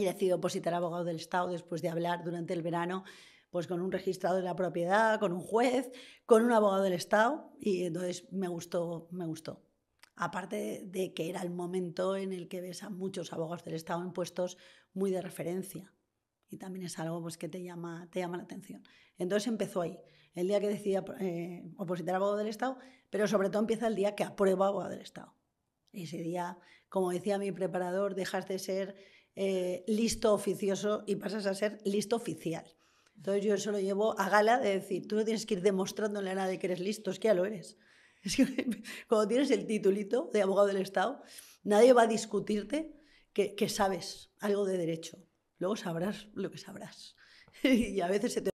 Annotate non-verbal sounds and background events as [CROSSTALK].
y decidí opositar a abogado del Estado después de hablar durante el verano pues con un registrado de la propiedad, con un juez, con un abogado del Estado y entonces me gustó, me gustó. Aparte de que era el momento en el que ves a muchos abogados del Estado en puestos muy de referencia y también es algo pues, que te llama, te llama la atención. Entonces empezó ahí, el día que decía eh, opositar a abogado del Estado, pero sobre todo empieza el día que aprueba abogado del Estado. Ese día, como decía mi preparador, dejas de ser eh, listo oficioso y pasas a ser listo oficial. Entonces yo eso lo llevo a gala de decir, tú no tienes que ir demostrándole a nadie que eres listo, es que ya lo eres. [LAUGHS] Es que cuando tienes el titulito de abogado del Estado, nadie va a discutirte que, que sabes algo de derecho. Luego sabrás lo que sabrás. [LAUGHS] y a veces se te